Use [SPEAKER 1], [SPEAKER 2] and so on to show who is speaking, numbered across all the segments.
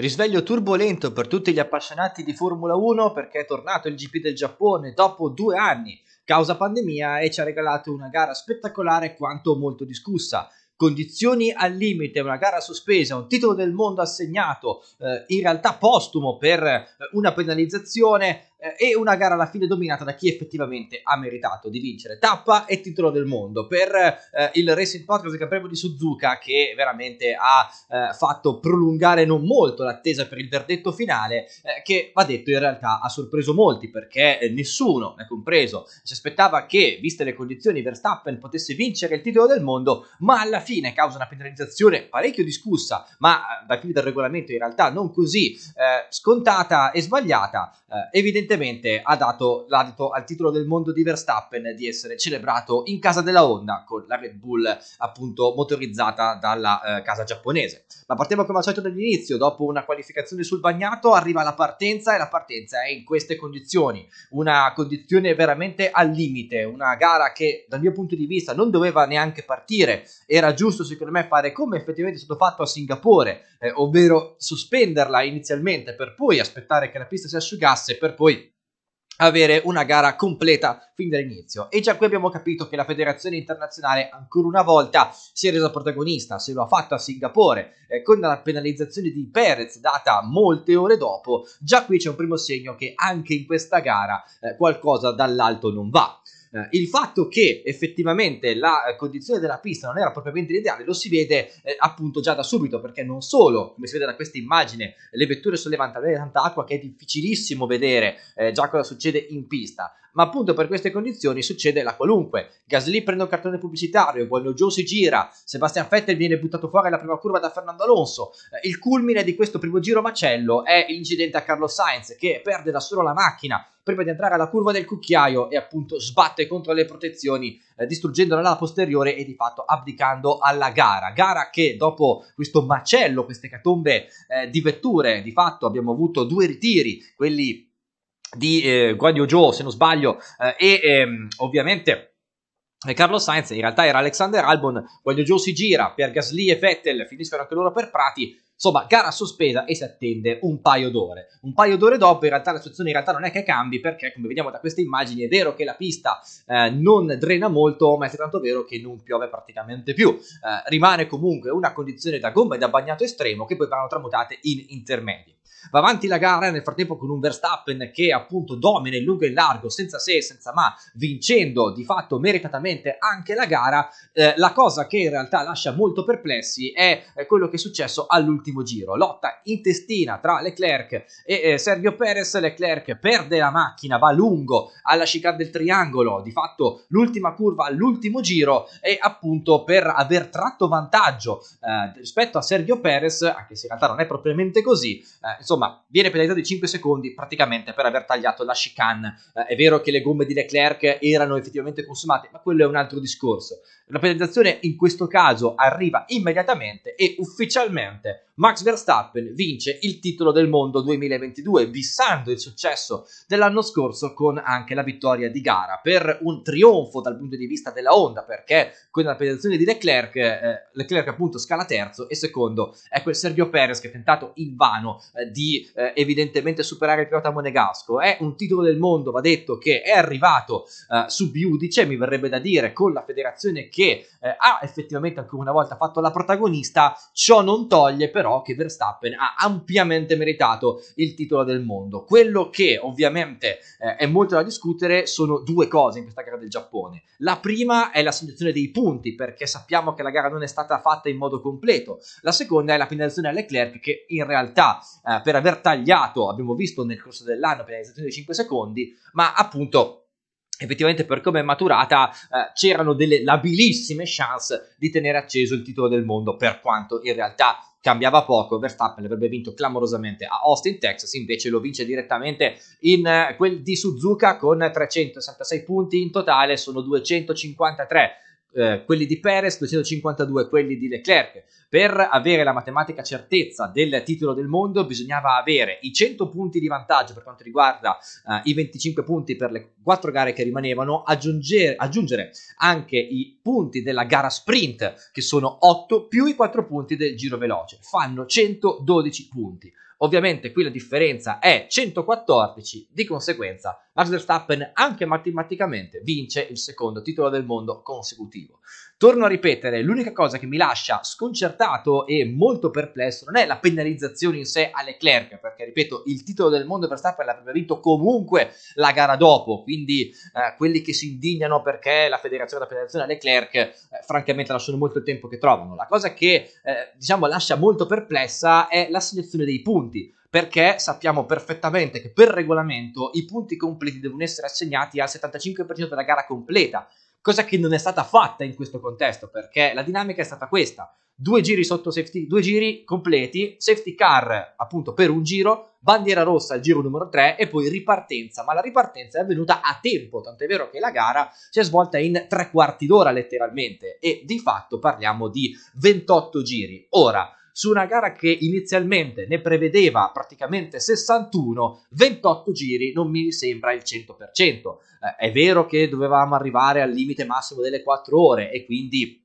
[SPEAKER 1] Risveglio turbolento per tutti gli appassionati di Formula 1 perché è tornato il GP del Giappone dopo due anni, causa pandemia, e ci ha regalato una gara spettacolare quanto molto discussa. Condizioni al limite, una gara sospesa, un titolo del mondo assegnato, eh, in realtà postumo per eh, una penalizzazione, eh, e una gara alla fine dominata da chi effettivamente ha meritato di vincere tappa e titolo del mondo per eh, il Racing Podcast che avremo di Suzuka che veramente ha eh, fatto prolungare non molto l'attesa per il verdetto finale eh, che va detto in realtà ha sorpreso molti perché eh, nessuno, me compreso, si aspettava che viste le condizioni Verstappen potesse vincere il titolo del mondo ma alla fine causa una penalizzazione parecchio discussa ma eh, dai fini del regolamento in realtà non così scontata e sbagliata evidentemente evidentemente ha dato l'adito al titolo del mondo di Verstappen di essere celebrato in casa della Honda con la Red Bull appunto motorizzata dalla eh, casa giapponese. Ma partiamo come al solito dall'inizio, dopo una qualificazione sul bagnato arriva la partenza e la partenza è in queste condizioni, una condizione veramente al limite, una gara che dal mio punto di vista non doveva neanche partire, era giusto secondo me fare come effettivamente è stato fatto a Singapore, eh, ovvero sospenderla inizialmente per poi aspettare che la pista si asciugasse per poi avere una gara completa fin dall'inizio. E già qui abbiamo capito che la federazione internazionale ancora una volta si è resa protagonista, se lo ha fatto a Singapore, eh, con la penalizzazione di Perez data molte ore dopo, già qui c'è un primo segno che anche in questa gara eh, qualcosa dall'alto non va eh, il fatto che effettivamente la eh, condizione della pista non era propriamente l'ideale lo si vede eh, appunto già da subito perché non solo, come si vede da questa immagine, le vetture sollevano tanta acqua che è difficilissimo vedere eh, già cosa succede in pista, ma appunto per queste condizioni succede la qualunque. Gasly prende un cartone pubblicitario, Joe si gira, Sebastian Vettel viene buttato fuori alla prima curva da Fernando Alonso. Eh, il culmine di questo primo giro macello è l'incidente a Carlo Sainz che perde da solo la macchina prima di entrare alla curva del cucchiaio e appunto sbatte contro le protezioni eh, distruggendo la posteriore e di fatto abdicando alla gara. Gara che dopo questo macello, queste catombe eh, di vetture, di fatto abbiamo avuto due ritiri, quelli di eh, Guadio Joe, se non sbaglio, eh, e ehm, ovviamente eh, Carlo Sainz, in realtà era Alexander Albon, Guadio Joe si gira per Gasly e Vettel, finiscono anche loro per Prati, insomma gara sospesa e si attende un paio d'ore. Un paio d'ore dopo in realtà la situazione in realtà non è che cambi perché come vediamo da queste immagini è vero che la pista eh, non drena molto ma è tanto vero che non piove praticamente più. Eh, rimane comunque una condizione da gomma e da bagnato estremo che poi vanno tramutate in intermedi. Va avanti la gara eh, nel frattempo con un Verstappen che appunto domina in lungo e in largo, senza se e senza ma, vincendo di fatto meritatamente anche la gara. Eh, la cosa che in realtà lascia molto perplessi è eh, quello che è successo all'ultimo giro. Lotta intestina tra Leclerc e eh, Sergio Perez. Leclerc perde la macchina, va lungo alla chicane del triangolo, di fatto l'ultima curva all'ultimo giro e appunto per aver tratto vantaggio eh, rispetto a Sergio Perez, anche se in realtà non è propriamente così, eh, insomma, viene penalizzato di 5 secondi praticamente per aver tagliato la chicane. Eh, è vero che le gomme di Leclerc erano effettivamente consumate, ma quello è un altro discorso. La penalizzazione in questo caso arriva immediatamente e ufficialmente Max Verstappen vince il titolo del mondo 2022, bissando il successo dell'anno scorso con anche la vittoria di gara. Per un trionfo dal punto di vista della Honda, perché con la penalizzazione di Leclerc, eh, Leclerc appunto scala terzo e secondo è quel Sergio Perez che ha tentato invano eh, di eh, evidentemente superare il pilota monegasco. È un titolo del mondo, va detto, che è arrivato eh, sub mi verrebbe da dire, con la federazione che eh, ha effettivamente ancora una volta fatto la protagonista. Ciò non toglie però però che Verstappen ha ampiamente meritato il titolo del mondo. Quello che ovviamente eh, è molto da discutere sono due cose in questa gara del Giappone. La prima è la dei punti, perché sappiamo che la gara non è stata fatta in modo completo. La seconda è la penalizzazione a Leclerc, che in realtà eh, per aver tagliato, abbiamo visto nel corso dell'anno, penalizzazione di 5 secondi, ma appunto effettivamente per come è maturata eh, c'erano delle labilissime chance di tenere acceso il titolo del mondo per quanto in realtà cambiava poco, Verstappen l'avrebbe vinto clamorosamente a Austin, Texas, invece lo vince direttamente in eh, quel di Suzuka con 366 punti in totale, sono 253 eh, quelli di Perez, 252 quelli di Leclerc. Per avere la matematica certezza del titolo del mondo bisognava avere i 100 punti di vantaggio per quanto riguarda eh, i 25 punti per le 4 gare che rimanevano, aggiungere, aggiungere, anche i punti della gara sprint che sono 8 più i 4 punti del giro veloce, fanno 112 punti. Ovviamente qui la differenza è 114, di conseguenza Max Verstappen anche matematicamente vince il secondo titolo del mondo consecutivo. Torno a ripetere, l'unica cosa che mi lascia sconcertato e molto perplesso non è la penalizzazione in sé alle Clerc, perché ripeto, il titolo del mondo per Verstappen l'avrebbe vinto comunque la gara dopo, quindi eh, quelli che si indignano perché la federazione la penalizzazione alle Clerc, eh, francamente lasciano molto il tempo che trovano. La cosa che eh, diciamo lascia molto perplessa è la selezione dei punti perché sappiamo perfettamente che per regolamento i punti completi devono essere assegnati al 75% della gara completa cosa che non è stata fatta in questo contesto perché la dinamica è stata questa. Due giri sotto safety, due giri completi, safety car appunto per un giro, bandiera rossa al giro numero 3 e poi ripartenza, ma la ripartenza è avvenuta a tempo, tant'è vero che la gara si è svolta in tre quarti d'ora letteralmente e di fatto parliamo di 28 giri. Ora, su una gara che inizialmente ne prevedeva praticamente 61, 28 giri non mi sembra il 100%. Eh, è vero che dovevamo arrivare al limite massimo delle 4 ore e quindi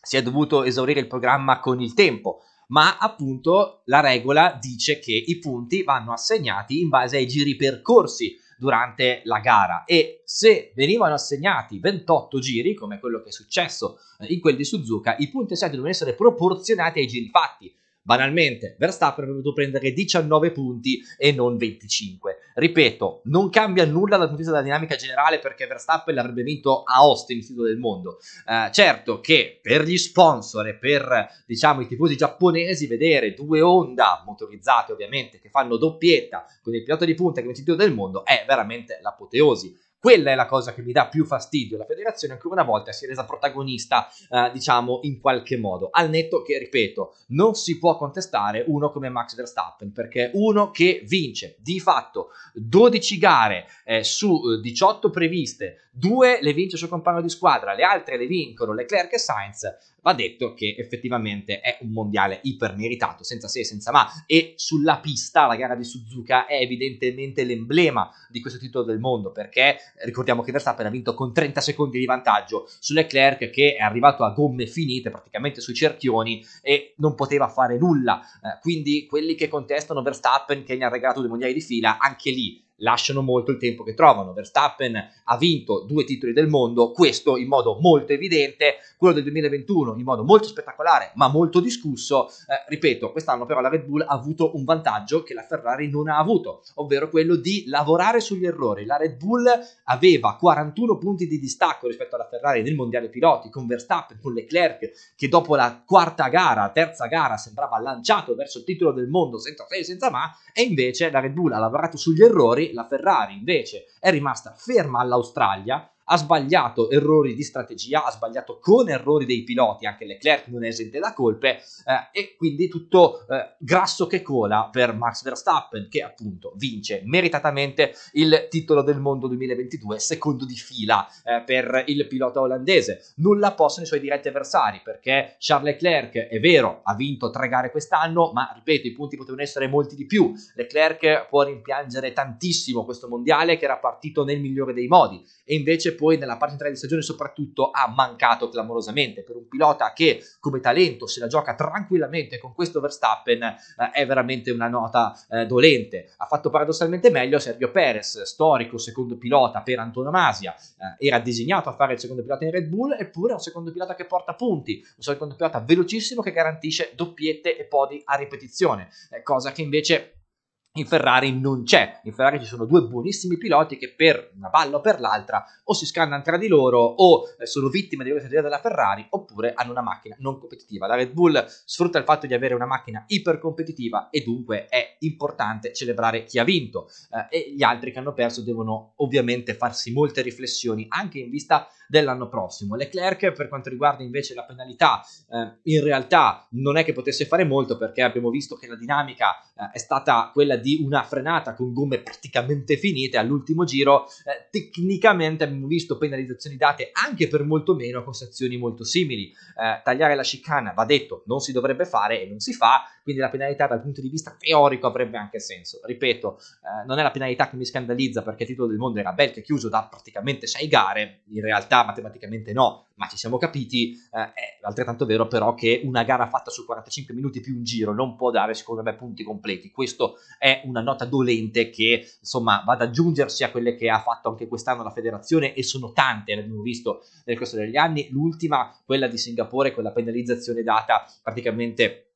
[SPEAKER 1] si è dovuto esaurire il programma con il tempo, ma appunto la regola dice che i punti vanno assegnati in base ai giri percorsi durante la gara e se venivano assegnati 28 giri, come quello che è successo eh, in quel di Suzuka, i punti assegni devono essere proporzionati ai giri fatti. Banalmente, Verstappen avrebbe dovuto prendere 19 punti e non 25 Ripeto, non cambia nulla dal punto di vista della dinamica generale perché Verstappen l'avrebbe vinto a Austin, il titolo del mondo. Eh, certo che per gli sponsor e per diciamo, i tifosi giapponesi vedere due Honda motorizzate ovviamente che fanno doppietta con il pilota di punta che vince il titolo del mondo è veramente l'apoteosi. Quella è la cosa che mi dà più fastidio. La federazione ancora una volta si è resa protagonista, eh, diciamo, in qualche modo. Al netto che, ripeto, non si può contestare uno come Max Verstappen, perché uno che vince di fatto 12 gare eh, su 18 eh, previste, due le vince il suo compagno di squadra, le altre le vincono Leclerc e Sainz, va detto che effettivamente è un mondiale ipermeritato, senza se e senza ma, e sulla pista la gara di Suzuka è evidentemente l'emblema di questo titolo del mondo, perché ricordiamo che Verstappen ha vinto con 30 secondi di vantaggio su Leclerc che è arrivato a gomme finite, praticamente sui cerchioni, e non poteva fare nulla, eh, quindi quelli che contestano Verstappen che gli ha regalato due mondiali di fila, anche lì lasciano molto il tempo che trovano. Verstappen ha vinto due titoli del mondo, questo in modo molto evidente, quello del 2021 in modo molto spettacolare ma molto discusso. Eh, ripeto, quest'anno però la Red Bull ha avuto un vantaggio che la Ferrari non ha avuto, ovvero quello di lavorare sugli errori. La Red Bull aveva 41 punti di distacco rispetto alla Ferrari nel Mondiale Piloti, con Verstappen, con Leclerc, che dopo la quarta gara, terza gara, sembrava lanciato verso il titolo del mondo senza se senza ma, e invece la Red Bull ha lavorato sugli errori la Ferrari invece è rimasta ferma all'Australia ha sbagliato errori di strategia, ha sbagliato con errori dei piloti, anche Leclerc non è esente da colpe, eh, e quindi tutto eh, grasso che cola per Max Verstappen, che appunto vince meritatamente il titolo del mondo 2022, secondo di fila eh, per il pilota olandese. Nulla possono i suoi diretti avversari, perché Charles Leclerc, è vero, ha vinto tre gare quest'anno, ma ripeto, i punti potevano essere molti di più. Leclerc può rimpiangere tantissimo questo mondiale che era partito nel migliore dei modi, e invece poi nella parte 3 di stagione soprattutto ha mancato clamorosamente per un pilota che come talento se la gioca tranquillamente con questo Verstappen eh, è veramente una nota eh, dolente ha fatto paradossalmente meglio Sergio Perez storico secondo pilota per antonomasia eh, era disegnato a fare il secondo pilota in Red Bull eppure è un secondo pilota che porta punti un secondo pilota velocissimo che garantisce doppiette e podi a ripetizione eh, cosa che invece in Ferrari non c'è, in Ferrari ci sono due buonissimi piloti che per una balla o per l'altra o si scannano tra di loro o eh, sono vittime delle strategie della Ferrari oppure hanno una macchina non competitiva. La Red Bull sfrutta il fatto di avere una macchina ipercompetitiva e dunque è importante celebrare chi ha vinto eh, e gli altri che hanno perso devono ovviamente farsi molte riflessioni anche in vista dell'anno prossimo. Leclerc per quanto riguarda invece la penalità eh, in realtà non è che potesse fare molto perché abbiamo visto che la dinamica eh, è stata quella di di una frenata con gomme praticamente finite all'ultimo giro, eh, tecnicamente abbiamo visto penalizzazioni date anche per molto meno con sezioni molto simili. Eh, tagliare la chicana, va detto, non si dovrebbe fare e non si fa, quindi la penalità dal punto di vista teorico avrebbe anche senso. Ripeto, eh, non è la penalità che mi scandalizza perché il titolo del mondo era bel che chiuso da praticamente 6 gare, in realtà matematicamente no, ma ci siamo capiti, eh, è altrettanto vero però che una gara fatta su 45 minuti più un giro non può dare secondo me punti completi, questo è una nota dolente che insomma va ad aggiungersi a quelle che ha fatto anche quest'anno la federazione e sono tante, l'abbiamo visto nel corso degli anni, l'ultima quella di Singapore con la penalizzazione data praticamente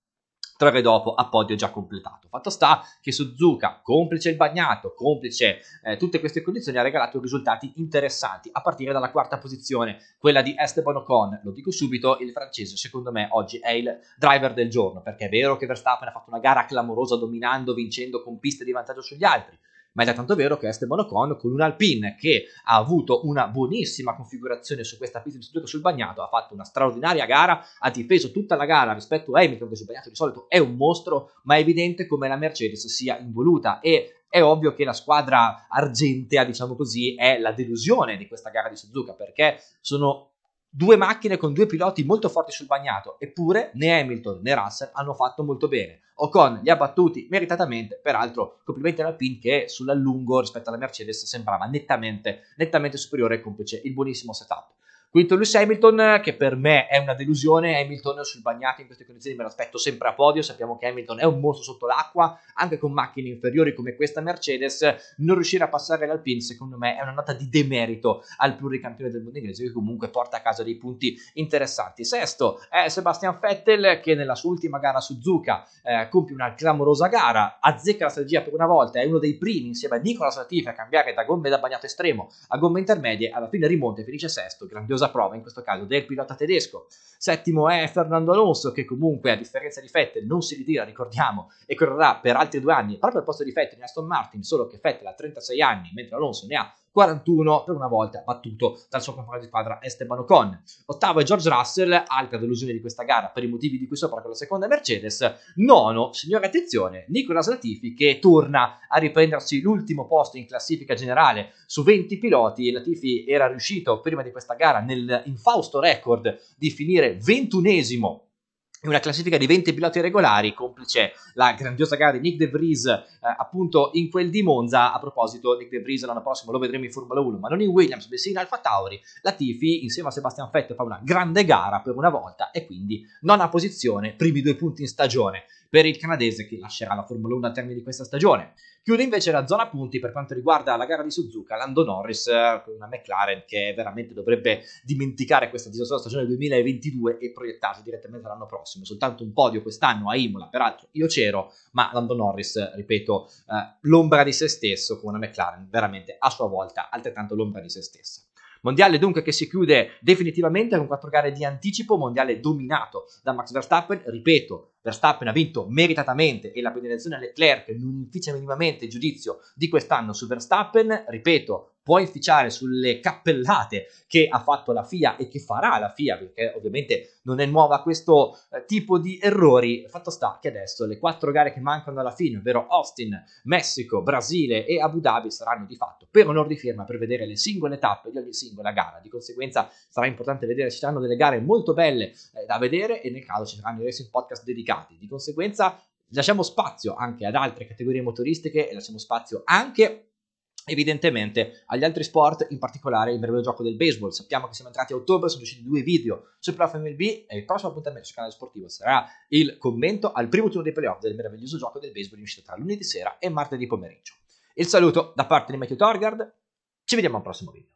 [SPEAKER 1] tre ore dopo appoggio già completato. Fatto sta che Suzuka, complice il bagnato, complice eh, tutte queste condizioni, ha regalato risultati interessanti, a partire dalla quarta posizione, quella di Esteban Ocon. Lo dico subito, il francese secondo me oggi è il driver del giorno, perché è vero che Verstappen ha fatto una gara clamorosa dominando, vincendo con piste di vantaggio sugli altri, ma è da tanto vero che Esteban Ocon con un Alpine che ha avuto una buonissima configurazione su questa pista di sostituto sul bagnato, ha fatto una straordinaria gara, ha difeso tutta la gara rispetto a Hamilton che sul bagnato di solito è un mostro, ma è evidente come la Mercedes sia involuta e è ovvio che la squadra argentea, diciamo così, è la delusione di questa gara di Suzuka perché sono due macchine con due piloti molto forti sul bagnato, eppure né Hamilton né Russell hanno fatto molto bene. Ocon li ha battuti meritatamente, peraltro complimenti all'Alpine che sull'allungo rispetto alla Mercedes sembrava nettamente, nettamente superiore e complice il buonissimo setup. Quinto Lewis Hamilton, che per me è una delusione, Hamilton sul bagnato in queste condizioni me l'aspetto sempre a podio, sappiamo che Hamilton è un mostro sotto l'acqua, anche con macchine inferiori come questa Mercedes, non riuscire a passare l'Alpine secondo me è una nota di demerito al pluricampione del mondo inglese che comunque porta a casa dei punti interessanti. Sesto è Sebastian Vettel che nella sua ultima gara su Zucca eh, compie una clamorosa gara, azzecca la strategia per una volta, è uno dei primi insieme a Nicola Latifi a cambiare da gomme da bagnato estremo a gomme intermedie, alla fine rimonta e finisce sesto, grandiosa cosa prova in questo caso del pilota tedesco. Settimo è Fernando Alonso che comunque a differenza di Fettel, non si ritira, ricordiamo, e correrà per altri due anni proprio al posto di Fettel in Aston Martin, solo che Fettel ha 36 anni mentre Alonso ne ha 41 per una volta battuto dal suo compagno di squadra Esteban Ocon. Ottavo è George Russell, altra delusione di questa gara per i motivi di cui sopra con la seconda Mercedes. Nono, signore attenzione, Nicolas Latifi che torna a riprendersi l'ultimo posto in classifica generale su 20 piloti. Latifi era riuscito prima di questa gara nel infausto record di finire ventunesimo una classifica di 20 piloti regolari, complice la grandiosa gara di Nick De Vries eh, appunto in quel di Monza. A proposito, Nick De Vries l'anno prossimo lo vedremo in Formula 1, ma non in Williams, bensì in Alfa Tauri. La Tifi insieme a Sebastian Vettel fa una grande gara per una volta e quindi non ha posizione, primi due punti in stagione per il canadese che lascerà la Formula 1 al termine di questa stagione. Chiude invece la zona punti per quanto riguarda la gara di Suzuka, Lando Norris eh, con una McLaren che veramente dovrebbe dimenticare questa disastrosa stagione 2022 e proiettarsi direttamente all'anno prossimo. Soltanto un podio quest'anno a Imola, peraltro io c'ero, ma Lando Norris, ripeto, eh, l'ombra di se stesso con una McLaren veramente a sua volta altrettanto l'ombra di se stessa. Mondiale dunque che si chiude definitivamente con quattro gare di anticipo, mondiale dominato da Max Verstappen, ripeto, Verstappen ha vinto meritatamente e la penalizzazione a Leclerc non inficia minimamente il giudizio di quest'anno su Verstappen, ripeto, può inficiare sulle cappellate che ha fatto la FIA e che farà la FIA, perché ovviamente non è nuova questo eh, tipo di errori. Fatto sta che adesso le quattro gare che mancano alla fine, ovvero Austin, Messico, Brasile e Abu Dhabi, saranno di fatto per onor di firma per vedere le singole tappe di ogni singola gara. Di conseguenza sarà importante vedere, ci saranno delle gare molto belle eh, da vedere e nel caso ci saranno i racing podcast dedicati. Di conseguenza lasciamo spazio anche ad altre categorie motoristiche e lasciamo spazio anche Evidentemente agli altri sport, in particolare il breve gioco del baseball, sappiamo che siamo entrati a ottobre, sono usciti due video su Prof MLB e il prossimo appuntamento sul canale sportivo sarà il commento al primo turno dei playoff del meraviglioso gioco del baseball in uscita tra lunedì sera e martedì pomeriggio. Il saluto da parte di Matthew Torgard, ci vediamo al prossimo video.